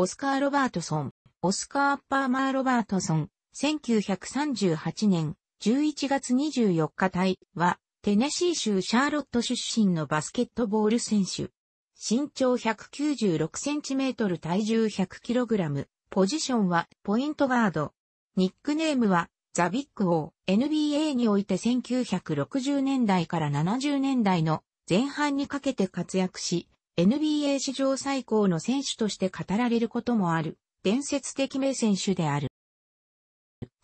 オスカー・ロバートソン、オスカー・アッパーマー・ロバートソン、1938年11月24日隊は、テネシー州シャーロット出身のバスケットボール選手。身長1 9 6トル体重1 0 0ラム、ポジションはポイントガード。ニックネームはザビックー。NBA において1960年代から70年代の前半にかけて活躍し、NBA 史上最高の選手として語られることもある、伝説的名選手である。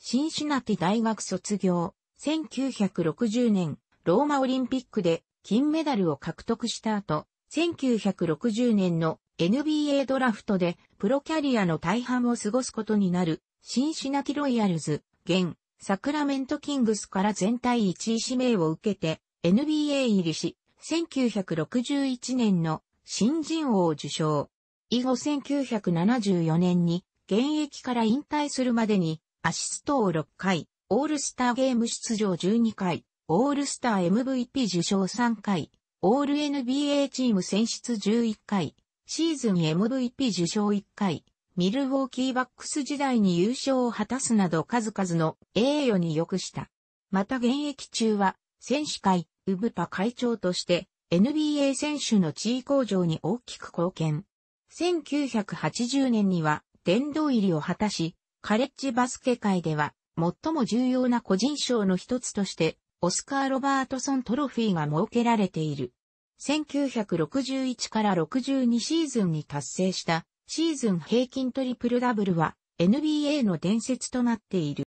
シンシナティ大学卒業、1960年、ローマオリンピックで金メダルを獲得した後、1960年の NBA ドラフトでプロキャリアの大半を過ごすことになる、シンシナティロイヤルズ、現、サクラメントキングスから全体1位指名を受けて、NBA 入りし、1961年の新人王を受賞。以後1974年に現役から引退するまでにアシストを6回、オールスターゲーム出場12回、オールスター MVP 受賞3回、オール NBA チーム選出11回、シーズン MVP 受賞1回、ミルウォーキーバックス時代に優勝を果たすなど数々の栄誉に良くした。また現役中は、選手会、ウブパ会長として、NBA 選手の地位向上に大きく貢献。1980年には殿堂入りを果たし、カレッジバスケ界では最も重要な個人賞の一つとして、オスカー・ロバートソントロフィーが設けられている。1961から62シーズンに達成したシーズン平均トリプルダブルは NBA の伝説となっている。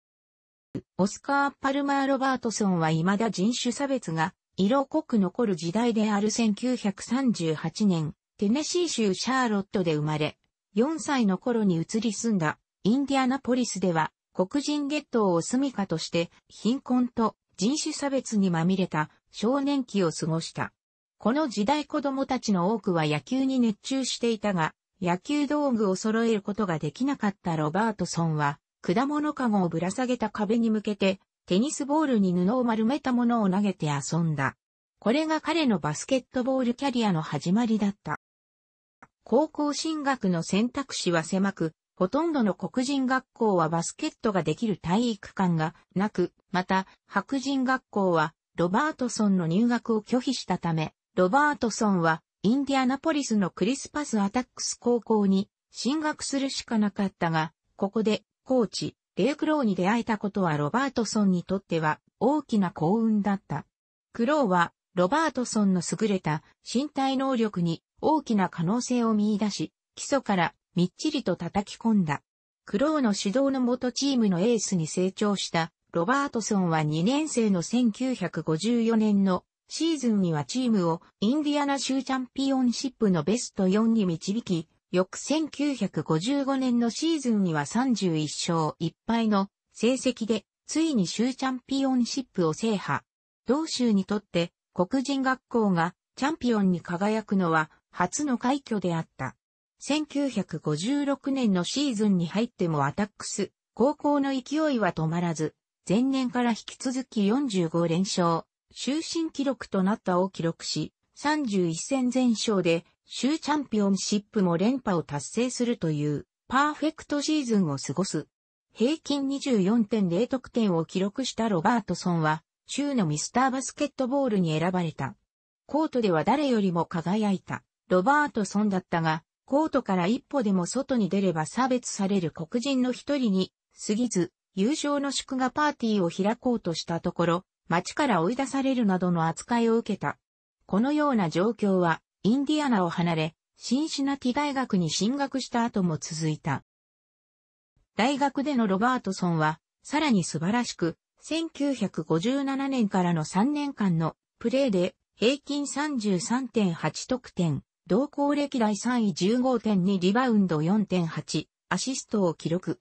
オスカー・パルマー・ロバートソンは未だ人種差別が色濃く残る時代である1938年、テネシー州シャーロットで生まれ、4歳の頃に移り住んだインディアナポリスでは黒人ゲットを住処として貧困と人種差別にまみれた少年期を過ごした。この時代子供たちの多くは野球に熱中していたが、野球道具を揃えることができなかったロバートソンは、果物かごをぶら下げた壁に向けてテニスボールに布を丸めたものを投げて遊んだ。これが彼のバスケットボールキャリアの始まりだった。高校進学の選択肢は狭く、ほとんどの黒人学校はバスケットができる体育館がなく、また白人学校はロバートソンの入学を拒否したため、ロバートソンはインディアナポリスのクリスパスアタックス高校に進学するしかなかったが、ここでコーチ、レイ・クローに出会えたことはロバートソンにとっては大きな幸運だった。クローはロバートソンの優れた身体能力に大きな可能性を見出し、基礎からみっちりと叩き込んだ。クローの指導の元チームのエースに成長したロバートソンは2年生の1954年のシーズンにはチームをインディアナ州チャンピオンシップのベスト4に導き、翌1955年のシーズンには31勝1敗の成績で、ついに州チャンピオンシップを制覇。同州にとって黒人学校がチャンピオンに輝くのは初の快挙であった。1956年のシーズンに入ってもアタックス、高校の勢いは止まらず、前年から引き続き45連勝、終身記録となったを記録し、31戦全勝で州チャンピオンシップも連覇を達成するというパーフェクトシーズンを過ごす。平均24.0得点を記録したロバートソンは、州のミスターバスケットボールに選ばれた。コートでは誰よりも輝いた、ロバートソンだったが、コートから一歩でも外に出れば差別される黒人の一人に、過ぎず、優勝の祝賀パーティーを開こうとしたところ、街から追い出されるなどの扱いを受けた。このような状況は、インディアナを離れ、シンシナティ大学に進学した後も続いた。大学でのロバートソンは、さらに素晴らしく、1957年からの3年間のプレーで平均33.8得点、同校歴代3位15.2リバウンド4.8、アシストを記録。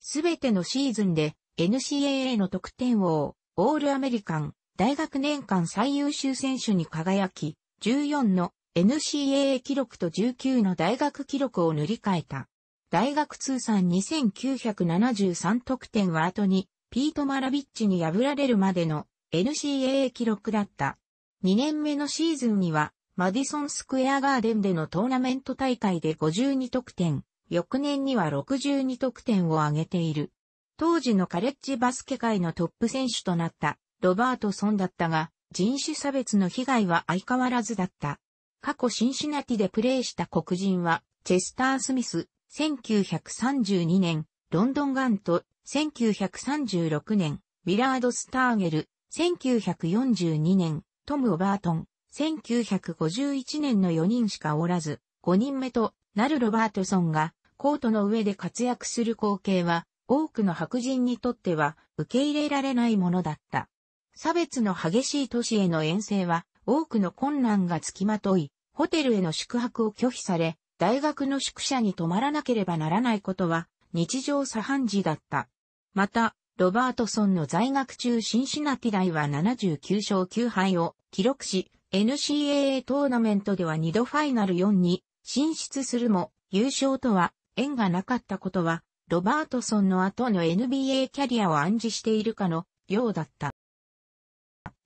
すべてのシーズンで NCAA の得点王、オールアメリカン、大学年間最優秀選手に輝き、14の NCAA 記録と19の大学記録を塗り替えた。大学通算2973得点は後に、ピート・マラビッチに破られるまでの NCAA 記録だった。2年目のシーズンには、マディソン・スクエア・ガーデンでのトーナメント大会で52得点、翌年には62得点を挙げている。当時のカレッジバスケ界のトップ選手となったロバートソンだったが、人種差別の被害は相変わらずだった。過去シンシナティでプレーした黒人は、チェスター・スミス、1932年、ロンドン・ガント、1936年、ウィラード・スターゲル、1942年、トム・オバートン、1951年の4人しかおらず、5人目となるロバートソンが、コートの上で活躍する光景は、多くの白人にとっては受け入れられないものだった。差別の激しい都市への遠征は、多くの困難がつきまとい、ホテルへの宿泊を拒否され、大学の宿舎に泊まらなければならないことは日常茶飯事だった。また、ロバートソンの在学中シンシナティ大は79勝9敗を記録し、NCAA トーナメントでは2度ファイナル4に進出するも、優勝とは縁がなかったことは、ロバートソンの後の NBA キャリアを暗示しているかのようだった。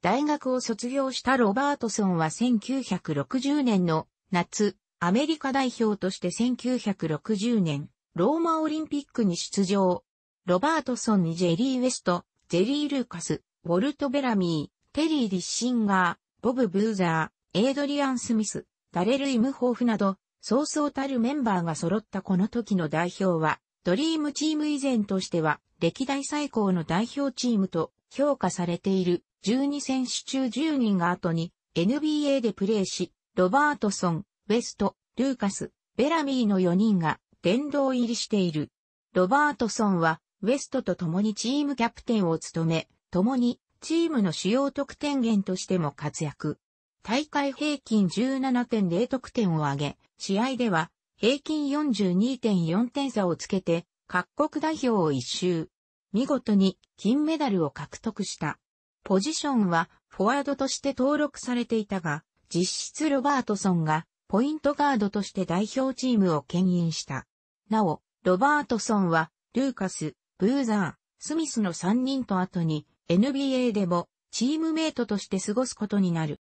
大学を卒業したロバートソンは1960年の夏、アメリカ代表として1960年、ローマオリンピックに出場。ロバートソンにジェリー・ウェスト、ジェリー・ルーカス、ウォルト・ベラミー、テリー・ディッシンガー、ボブ・ブーザー、エイドリアン・スミス、ダレル・イムホーフなど、そうそうたるメンバーが揃ったこの時の代表は、ドリームチーム以前としては、歴代最高の代表チームと評価されている。12選手中10人が後に NBA でプレーし、ロバートソン、ウェスト、ルーカス、ベラミーの4人が殿堂入りしている。ロバートソンは、ウェストと共にチームキャプテンを務め、共にチームの主要得点源としても活躍。大会平均17.0得点を挙げ、試合では平均42.4点差をつけて、各国代表を一周。見事に金メダルを獲得した。ポジションはフォワードとして登録されていたが、実質ロバートソンがポイントガードとして代表チームを牽引した。なお、ロバートソンは、ルーカス、ブーザー、スミスの3人と後に NBA でもチームメイトとして過ごすことになる。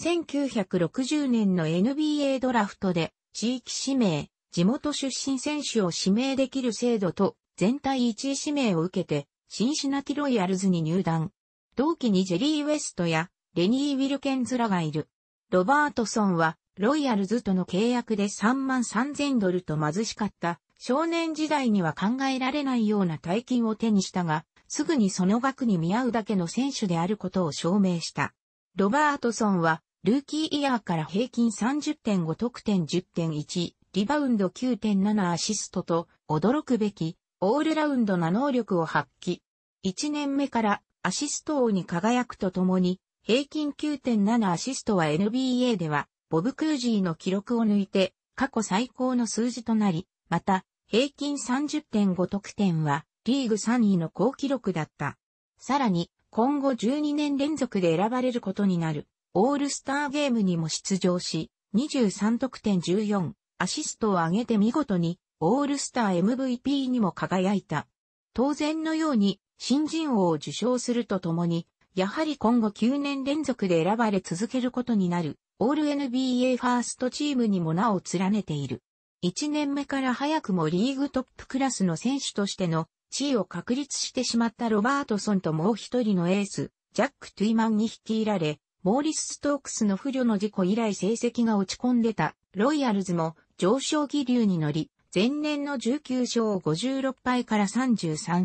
1960年の NBA ドラフトで地域指名、地元出身選手を指名できる制度と全体1位指名を受けてシンシナティロイヤルズに入団。同期にジェリー・ウェストやレニー・ウィルケンズらがいる。ロバートソンはロイヤルズとの契約で3万3000ドルと貧しかった少年時代には考えられないような大金を手にしたが、すぐにその額に見合うだけの選手であることを証明した。ロバートソンは、ルーキーイヤーから平均30.5得点10.1、リバウンド9.7アシストと、驚くべき、オールラウンドな能力を発揮。1年目からアシスト王に輝くとともに、平均9.7アシストは NBA では、ボブ・クージーの記録を抜いて、過去最高の数字となり、また、平均30.5得点は、リーグ3位の高記録だった。さらに、今後12年連続で選ばれることになる、オールスターゲームにも出場し、23得点14、アシストを上げて見事に、オールスター MVP にも輝いた。当然のように、新人王を受賞するとともに、やはり今後9年連続で選ばれ続けることになる、オール NBA ファーストチームにも名を連ねている。1年目から早くもリーグトップクラスの選手としての地位を確立してしまったロバートソンともう一人のエース、ジャック・トゥイマンに率いられ、モーリス・ストークスの不慮の事故以来成績が落ち込んでた、ロイヤルズも上昇気流に乗り、前年の19勝56敗から33勝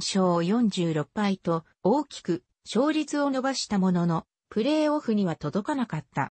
46敗と大きく勝率を伸ばしたものの、プレーオフには届かなかった。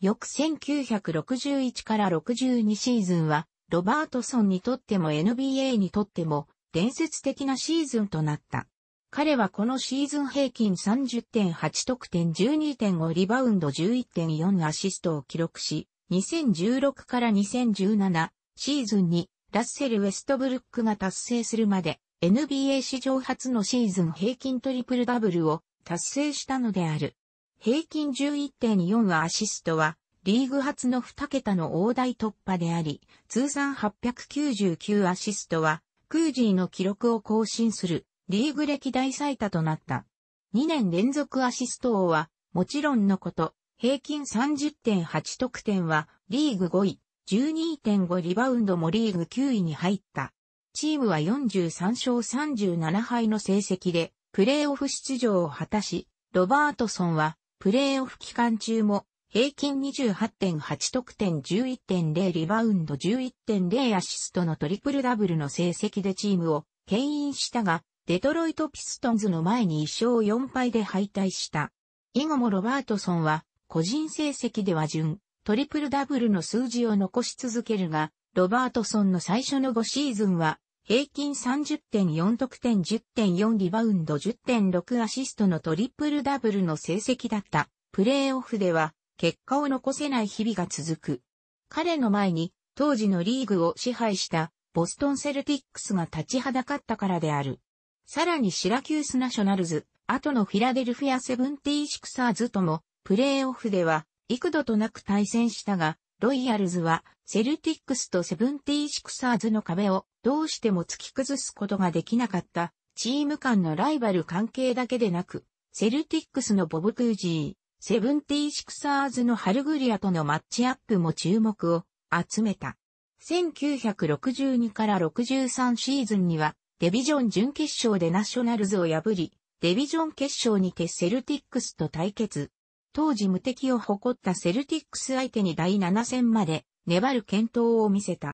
翌1961から62シーズンは、ロバートソンにとっても NBA にとっても伝説的なシーズンとなった。彼はこのシーズン平均30.8得点12.5リバウンド11.4アシストを記録し、2016から2017シーズンにラッセル・ウェストブルックが達成するまで NBA 史上初のシーズン平均トリプルダブルを達成したのである。平均11.4アシストはリーグ初の2桁の大台突破であり、通算899アシストはクージーの記録を更新するリーグ歴代最多となった。2年連続アシスト王はもちろんのこと、平均30.8得点はリーグ5位、12.5リバウンドもリーグ9位に入った。チームは43勝37敗の成績で、プレーオフ出場を果たし、ロバートソンは、プレーオフ期間中も、平均28.8得点11.0リバウンド11.0アシストのトリプルダブルの成績でチームを牽引したが、デトロイトピストンズの前に1勝4敗で敗退した。以後もロバートソンは、個人成績では順、トリプルダブルの数字を残し続けるが、ロバートソンの最初の5シーズンは、平均30.4得点10.4リバウンド10.6アシストのトリプルダブルの成績だった。プレーオフでは、結果を残せない日々が続く。彼の前に、当時のリーグを支配した、ボストンセルティックスが立ちはだかったからである。さらにシラキュースナショナルズ、後のフィラデルフィアセブンティーシクサーズとも、プレーオフでは、幾度となく対戦したが、ロイヤルズはセルティックスとセブンティーシクサーズの壁をどうしても突き崩すことができなかったチーム間のライバル関係だけでなく、セルティックスのボブ・クージー、セブンティーシクサーズのハルグリアとのマッチアップも注目を集めた。1962から63シーズンには、デビジョン準決勝でナショナルズを破り、デビジョン決勝にてセルティックスと対決。当時無敵を誇ったセルティックス相手に第7戦まで粘る健闘を見せた。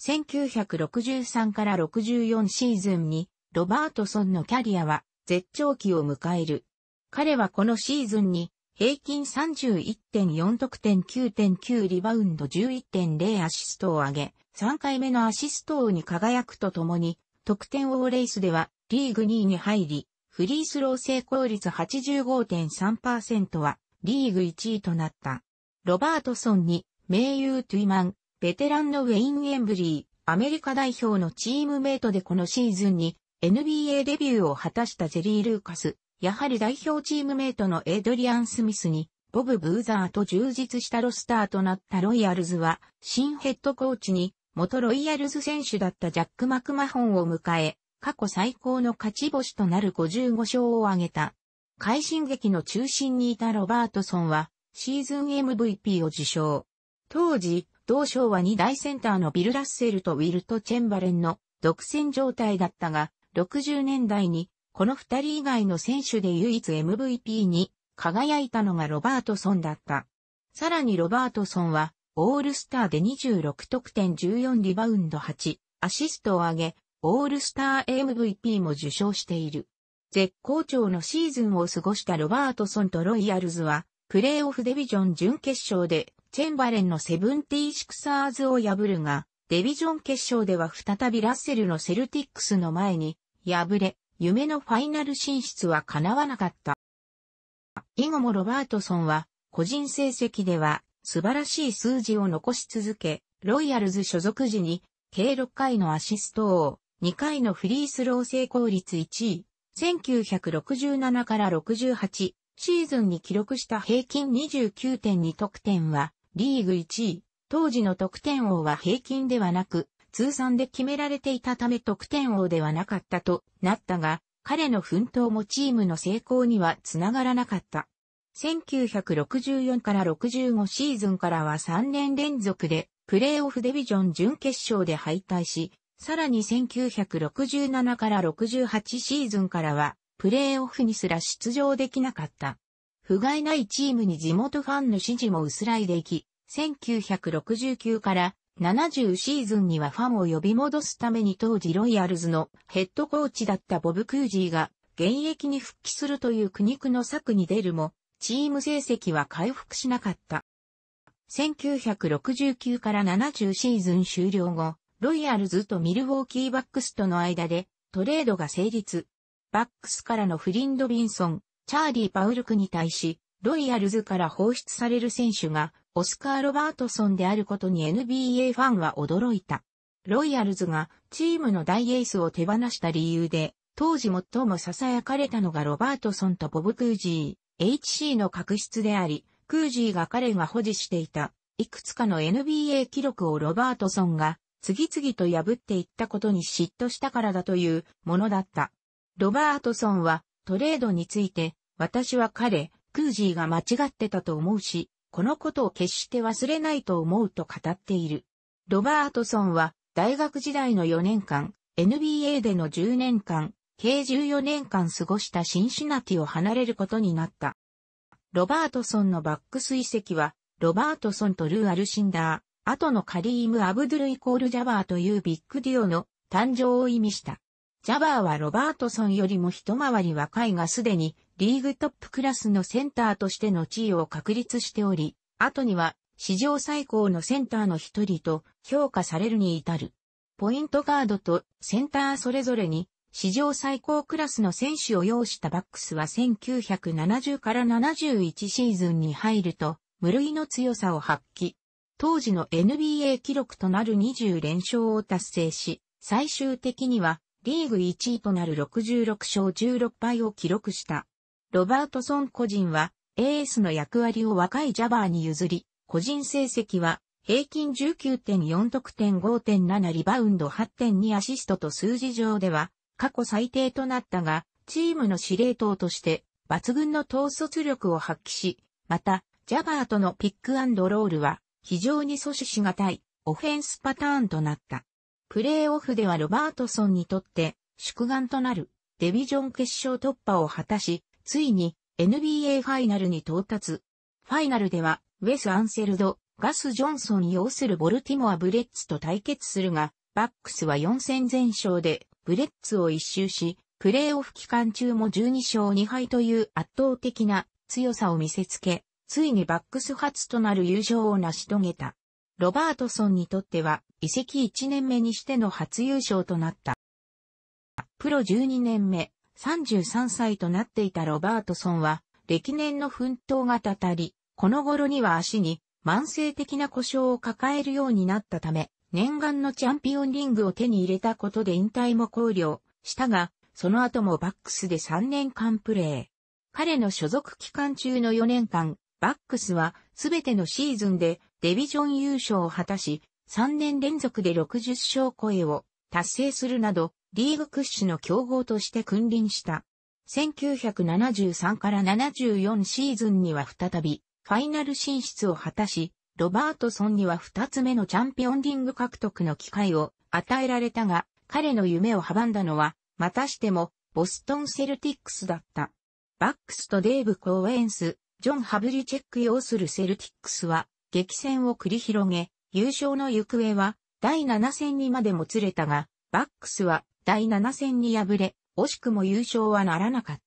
1963から64シーズンにロバートソンのキャリアは絶頂期を迎える。彼はこのシーズンに平均31.4得点9.9リバウンド11.0アシストを上げ、3回目のアシスト王に輝くとともに、得点王レースではリーグ2位に入り、フリースロー成功率85.3%はリーグ1位となった。ロバートソンに名優トゥイマン、ベテランのウェイン・エンブリー、アメリカ代表のチームメイトでこのシーズンに NBA デビューを果たしたジェリー・ルーカス、やはり代表チームメイトのエイドリアン・スミスに、ボブ・ブーザーと充実したロスターとなったロイヤルズは、新ヘッドコーチに、元ロイヤルズ選手だったジャック・マクマホンを迎え、過去最高の勝ち星となる55勝を挙げた。快進撃の中心にいたロバートソンは、シーズン MVP を受賞。当時、同賞は2大センターのビル・ラッセルとウィルト・チェンバレンの独占状態だったが、60年代に、この2人以外の選手で唯一 MVP に輝いたのがロバートソンだった。さらにロバートソンは、オールスターで26得点14リバウンド8、アシストを上げ、オールスター MVP も受賞している。絶好調のシーズンを過ごしたロバートソンとロイヤルズは、プレーオフデビジョン準決勝で、チェンバレンのセブンティーシクサーズを破るが、デビジョン決勝では再びラッセルのセルティックスの前に、敗れ、夢のファイナル進出は叶わなかった。以後もロバートソンは、個人成績では素晴らしい数字を残し続け、ロイヤルズ所属時に、計6回のアシスト王、2回のフリースロー成功率1位、1967から68シーズンに記録した平均29.2得点は、リーグ1位、当時の得点王は平均ではなく、通算で決められていたため得点王ではなかったとなったが、彼の奮闘もチームの成功にはつながらなかった。1964から65シーズンからは3年連続で、プレーオフデビジョン準決勝で敗退し、さらに1967から68シーズンからは、プレーオフにすら出場できなかった。不甲斐ないチームに地元ファンの支持も薄らいでいき、1969から70シーズンにはファンを呼び戻すために当時ロイヤルズのヘッドコーチだったボブ・クージーが現役に復帰するという苦肉の策に出るも、チーム成績は回復しなかった。1969から70シーズン終了後、ロイヤルズとミルウォーキー・バックスとの間でトレードが成立。バックスからのフリンド・ビンソン、チャーリー・パウルクに対し、ロイヤルズから放出される選手がオスカー・ロバートソンであることに NBA ファンは驚いた。ロイヤルズがチームの大エースを手放した理由で、当時最も囁かれたのがロバートソンとボブ・クージー、HC の確執であり、クージーが彼が保持していた、いくつかの NBA 記録をロバートソンが次々と破っていったことに嫉妬したからだというものだった。ロバートソンはトレードについて、私は彼、クージーが間違ってたと思うし、このことを決して忘れないと思うと語っている。ロバートソンは大学時代の4年間、NBA での10年間、計14年間過ごしたシンシナティを離れることになった。ロバートソンのバックス遺跡は、ロバートソンとルー・アルシンダー、後のカリーム・アブドゥルイコールジャバーというビッグデュオの誕生を意味した。ジャバーはロバートソンよりも一回り若いがすでにリーグトップクラスのセンターとしての地位を確立しており、後には史上最高のセンターの一人と評価されるに至る。ポイントガードとセンターそれぞれに史上最高クラスの選手を要したバックスは1970から71シーズンに入ると無類の強さを発揮。当時の NBA 記録となる20連勝を達成し、最終的にはリーグ1位となる66勝16敗を記録した。ロバートソン個人はエースの役割を若いジャバーに譲り、個人成績は平均19.4得点5.7リバウンド8.2アシストと数字上では過去最低となったが、チームの司令塔として抜群の統率力を発揮し、また、ジャバーとのピックアンドロールは非常に阻止しがたいオフェンスパターンとなった。プレーオフではロバートソンにとって宿願となるデビジョン決勝突破を果たし、ついに NBA ファイナルに到達。ファイナルではウェス・アンセルド、ガス・ジョンソン擁するボルティモア・ブレッツと対決するが、バックスは4戦全勝でブレッツを一周し、プレーオフ期間中も12勝2敗という圧倒的な強さを見せつけ、ついにバックス初となる優勝を成し遂げた。ロバートソンにとっては、移籍1年目にしての初優勝となった。プロ12年目、33歳となっていたロバートソンは、歴年の奮闘がたたり、この頃には足に慢性的な故障を抱えるようになったため、念願のチャンピオンリングを手に入れたことで引退も考慮したが、その後もバックスで3年間プレー。彼の所属期間中の4年間、バックスはすべてのシーズンでデビジョン優勝を果たし、3年連続で60勝超えを達成するなど、リーグ屈指の強豪として君臨した。1973から74シーズンには再び、ファイナル進出を果たし、ロバートソンには2つ目のチャンピオンリング獲得の機会を与えられたが、彼の夢を阻んだのは、またしても、ボストンセルティックスだった。バックスとデーブ・コーエンス、ジョン・ハブリチェック擁するセルティックスは、激戦を繰り広げ、優勝の行方は、第7戦にまでもつれたが、バックスは、第7戦に敗れ、惜しくも優勝はならなかっ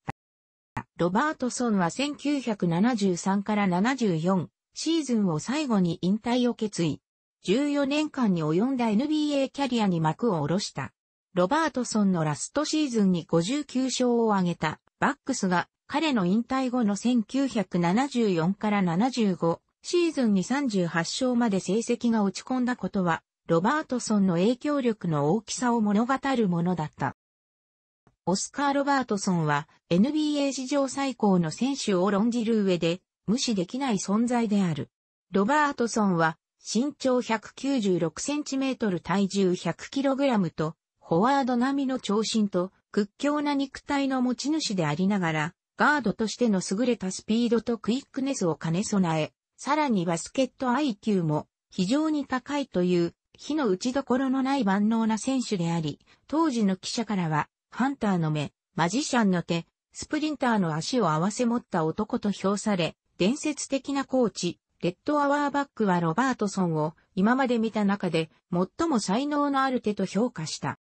た。ロバートソンは1973から74シーズンを最後に引退を決意。14年間に及んだ NBA キャリアに幕を下ろした。ロバートソンのラストシーズンに59勝を挙げたバックスが彼の引退後の1974から75シーズンに38勝まで成績が落ち込んだことは、ロバートソンの影響力の大きさを物語るものだった。オスカー・ロバートソンは NBA 史上最高の選手を論じる上で無視できない存在である。ロバートソンは身長1 9 6トル体重1 0 0ラムとフォワード並みの長身と屈強な肉体の持ち主でありながらガードとしての優れたスピードとクイックネスを兼ね備え、さらにバスケット IQ も非常に高いという火の打ちどころのない万能な選手であり、当時の記者からは、ハンターの目、マジシャンの手、スプリンターの足を合わせ持った男と評され、伝説的なコーチ、レッドアワーバックはロバートソンを今まで見た中で最も才能のある手と評価した。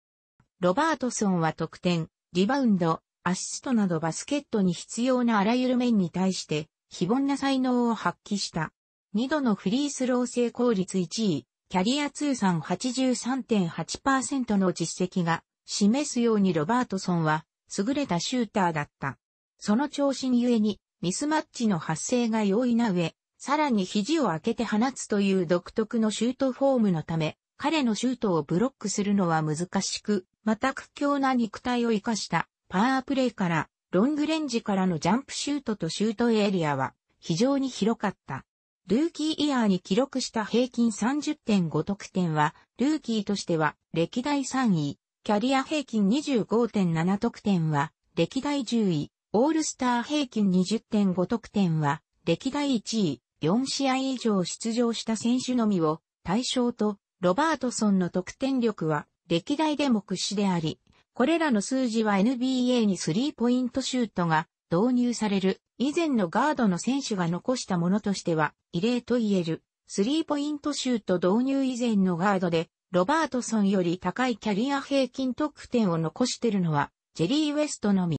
ロバートソンは得点、リバウンド、アシストなどバスケットに必要なあらゆる面に対して、非凡な才能を発揮した。2度のフリースロー成功率1位、キャリア通算83.8%の実績が示すようにロバートソンは優れたシューターだった。その子にゆえにミスマッチの発生が容易な上、さらに肘を開けて放つという独特のシュートフォームのため、彼のシュートをブロックするのは難しく、また屈強な肉体を生かしたパワープレイからロングレンジからのジャンプシュートとシュートエリアは非常に広かった。ルーキーイヤーに記録した平均30.5得点は、ルーキーとしては歴代3位、キャリア平均25.7得点は、歴代10位、オールスター平均20.5得点は、歴代1位、4試合以上出場した選手のみを対象と、ロバートソンの得点力は歴代でも屈指であり、これらの数字は NBA にスリーポイントシュートが導入される以前のガードの選手が残したものとしては異例と言える。スリーポイントシュート導入以前のガードでロバートソンより高いキャリア平均得点を残しているのはジェリー・ウエストのみ。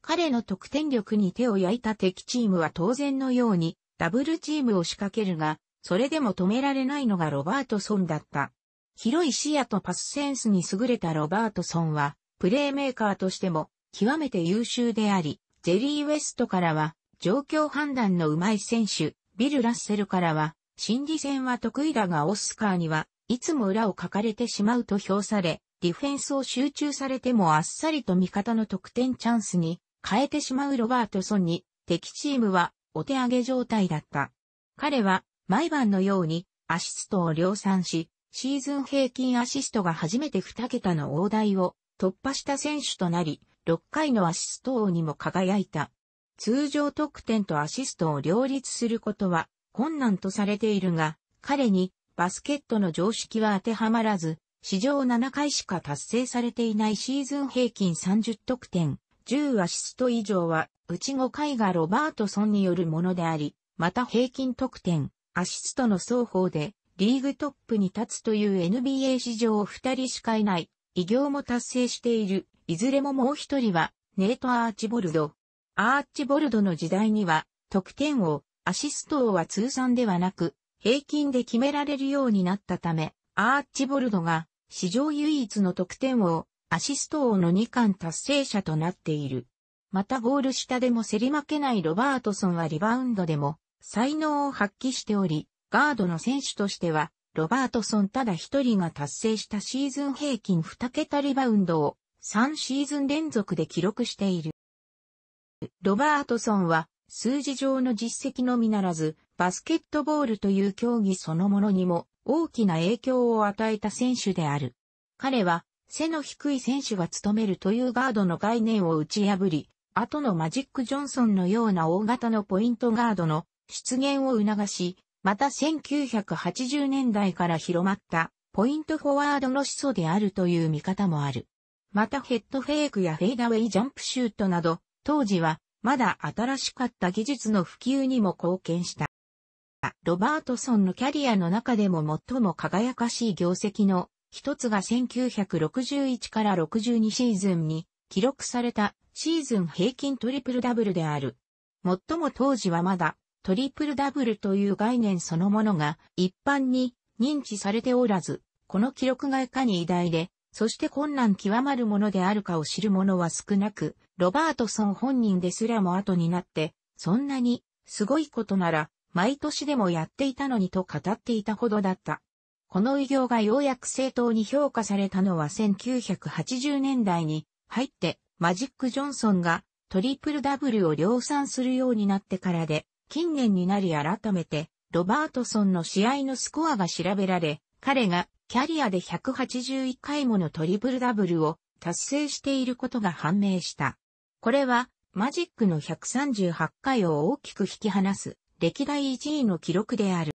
彼の得点力に手を焼いた敵チームは当然のようにダブルチームを仕掛けるが、それでも止められないのがロバートソンだった。広い視野とパスセンスに優れたロバートソンは、プレーメーカーとしても極めて優秀であり、ジェリー・ウェストからは、状況判断の上手い選手、ビル・ラッセルからは、心理戦は得意だがオスカーには、いつも裏をかかれてしまうと評され、ディフェンスを集中されてもあっさりと味方の得点チャンスに変えてしまうロバートソンに、敵チームはお手上げ状態だった。彼は毎晩のようにアシストを量産し、シーズン平均アシストが初めて2桁の大台を突破した選手となり、6回のアシスト王にも輝いた。通常得点とアシストを両立することは困難とされているが、彼にバスケットの常識は当てはまらず、史上7回しか達成されていないシーズン平均30得点、10アシスト以上は、うち5回がロバートソンによるものであり、また平均得点、アシストの双方でリーグトップに立つという NBA 史上2人しかいない、偉業も達成している、いずれももう一人は、ネート・アーチボルド。アーチボルドの時代には、得点王、アシスト王は通算ではなく、平均で決められるようになったため、アーチボルドが、史上唯一の得点王、アシスト王の2冠達成者となっている。またゴール下でも競り負けないロバートソンはリバウンドでも、才能を発揮しており、ガードの選手としては、ロバートソンただ一人が達成したシーズン平均2桁リバウンドを3シーズン連続で記録している。ロバートソンは数字上の実績のみならず、バスケットボールという競技そのものにも大きな影響を与えた選手である。彼は背の低い選手が務めるというガードの概念を打ち破り、後のマジック・ジョンソンのような大型のポイントガードの出現を促し、また1980年代から広まったポイントフォワードの始祖であるという見方もある。またヘッドフェイクやフェイダウェイジャンプシュートなど、当時はまだ新しかった技術の普及にも貢献した。ロバートソンのキャリアの中でも最も輝かしい業績の一つが1961から62シーズンに記録されたシーズン平均トリプルダブルである。最も当時はまだトリプルダブルという概念そのものが一般に認知されておらず、この記録がいかに偉大で、そして困難極まるものであるかを知る者は少なく、ロバートソン本人ですらも後になって、そんなに、すごいことなら、毎年でもやっていたのにと語っていたほどだった。この偉業がようやく正当に評価されたのは1980年代に入ってマジック・ジョンソンがトリプルダブルを量産するようになってからで、近年になり改めて、ロバートソンの試合のスコアが調べられ、彼がキャリアで181回ものトリプルダブルを達成していることが判明した。これは、マジックの138回を大きく引き離す、歴代1位の記録である。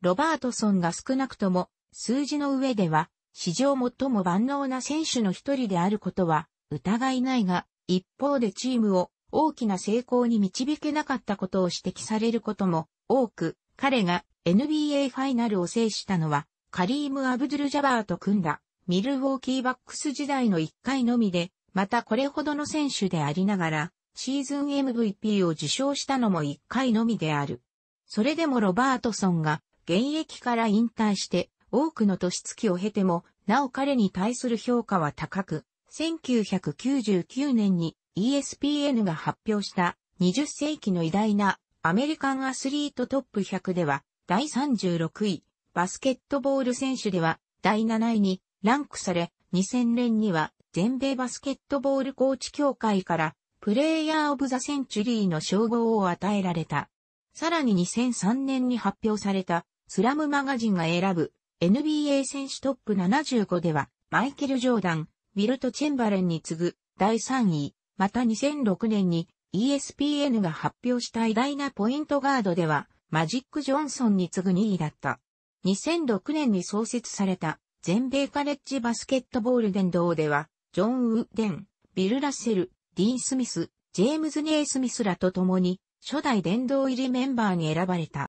ロバートソンが少なくとも、数字の上では、史上最も万能な選手の一人であることは、疑いないが、一方でチームを大きな成功に導けなかったことを指摘されることも多く、彼が NBA ファイナルを制したのは、カリーム・アブドゥル・ジャバーと組んだ、ミルウォーキーバックス時代の1回のみで、またこれほどの選手でありながら、シーズン MVP を受賞したのも1回のみである。それでもロバートソンが現役から引退して多くの年月を経ても、なお彼に対する評価は高く、1999年に ESPN が発表した20世紀の偉大なアメリカンアスリートトップ100では第36位、バスケットボール選手では第7位にランクされ、2000年には全米バスケットボールコーチ協会からプレイヤーオブザセンチュリーの称号を与えられた。さらに2003年に発表されたスラムマガジンが選ぶ NBA 選手トップ75ではマイケル・ジョーダン、ウィルト・チェンバレンに次ぐ第3位、また2006年に ESPN が発表した偉大なポイントガードでは、マジック・ジョンソンに次ぐ2位だった。2006年に創設された全米カレッジバスケットボール伝道では、ジョン・ウッデン、ビル・ラッセル、ディーン・スミス、ジェームズ・ネイ・スミスらと共に、初代殿堂入りメンバーに選ばれた。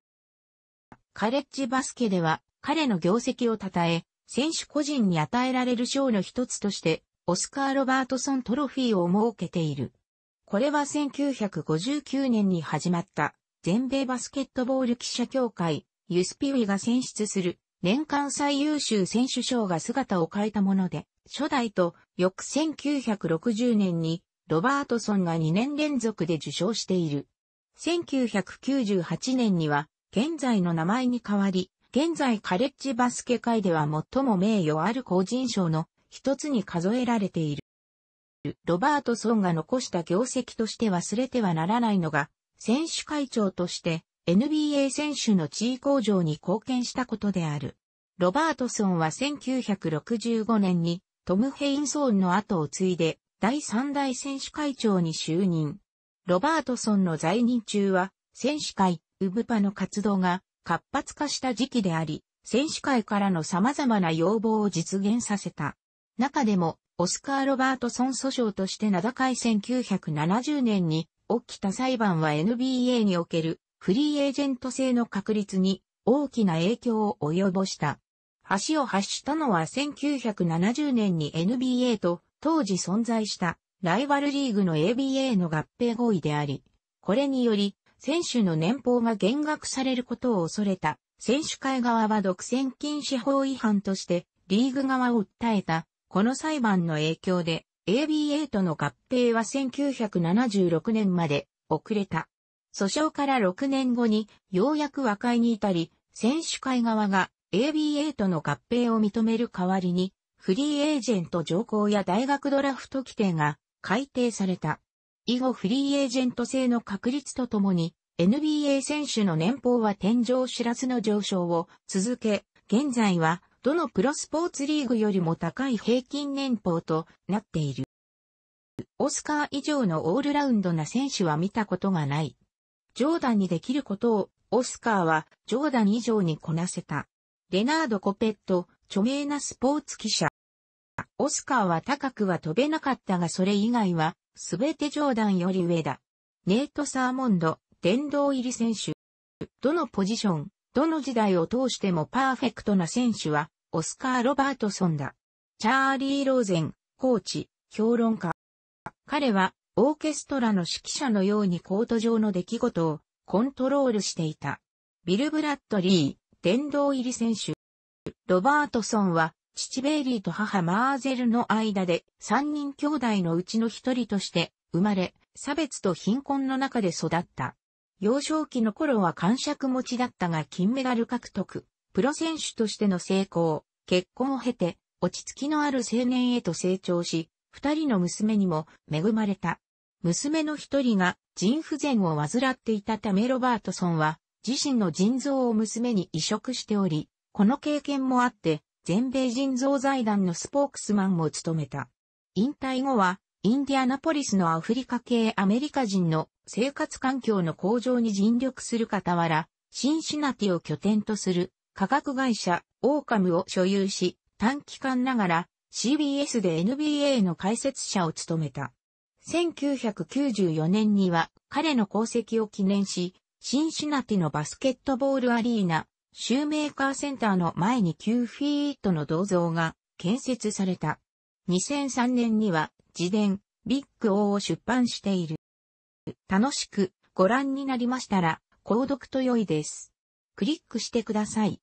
カレッジバスケでは、彼の業績を称え、選手個人に与えられる賞の一つとして、オスカー・ロバートソントロフィーを設けている。これは1959年に始まった全米バスケットボール記者協会、ユスピウィが選出する年間最優秀選手賞が姿を変えたもので、初代と翌1960年にロバートソンが2年連続で受賞している。1998年には現在の名前に変わり、現在カレッジバスケ界では最も名誉ある個人賞の一つに数えられている。ロバートソンが残した業績として忘れてはならないのが、選手会長として NBA 選手の地位向上に貢献したことである。ロバートソンは1965年にトム・ヘインソーンの後を継いで第3代選手会長に就任。ロバートソンの在任中は選手会、ウブパの活動が活発化した時期であり、選手会からの様々な要望を実現させた。中でも、オスカー・ロバートソン訴訟として名高い1970年に起きた裁判は NBA におけるフリーエージェント制の確立に大きな影響を及ぼした。橋を発したのは1970年に NBA と当時存在したライバルリーグの ABA の合併合意であり、これにより選手の年俸が減額されることを恐れた選手会側は独占禁止法違反としてリーグ側を訴えたこの裁判の影響で ABA との合併は1976年まで遅れた。訴訟から6年後にようやく和解に至り、選手会側が ABA との合併を認める代わりに、フリーエージェント条項や大学ドラフト規定が改定された。以後フリーエージェント制の確立とともに、NBA 選手の年俸は天井知らずの上昇を続け、現在はどのプロスポーツリーグよりも高い平均年俸となっている。オスカー以上のオールラウンドな選手は見たことがない。ジョーダンにできることを、オスカーはジョーダン以上にこなせた。レナード・コペット、著名なスポーツ記者。オスカーは高くは飛べなかったがそれ以外は、すべてジョーダンより上だ。ネイト・サーモンド、殿堂入り選手。どのポジション、どの時代を通してもパーフェクトな選手はオスカー・ロバートソンだ。チャーリー・ローゼン、コーチ、評論家。彼は、オーケストラの指揮者のようにコート上の出来事をコントロールしていた。ビル・ブラッドリー、殿堂入り選手。ロバートソンは、父ベイリーと母マーゼルの間で3人兄弟のうちの一人として生まれ、差別と貧困の中で育った。幼少期の頃は感触持ちだったが金メダル獲得。プロ選手としての成功、結婚を経て、落ち着きのある青年へと成長し、二人の娘にも恵まれた。娘の一人が腎不全を患っていたためロバートソンは、自身の腎臓を娘に移植しており、この経験もあって、全米腎臓財団のスポークスマンも務めた。引退後は、インディアナポリスのアフリカ系アメリカ人の生活環境の向上に尽力する傍ら、シンシナティを拠点とする科学会社、オーカムを所有し、短期間ながら CBS で NBA の解説者を務めた。1994年には彼の功績を記念し、シンシナティのバスケットボールアリーナ、シューメーカーセンターの前に9フィートの銅像が建設された。2003年には自伝、ビッグ O を出版している。楽しくご覧になりましたら、購読と良いです。クリックしてください。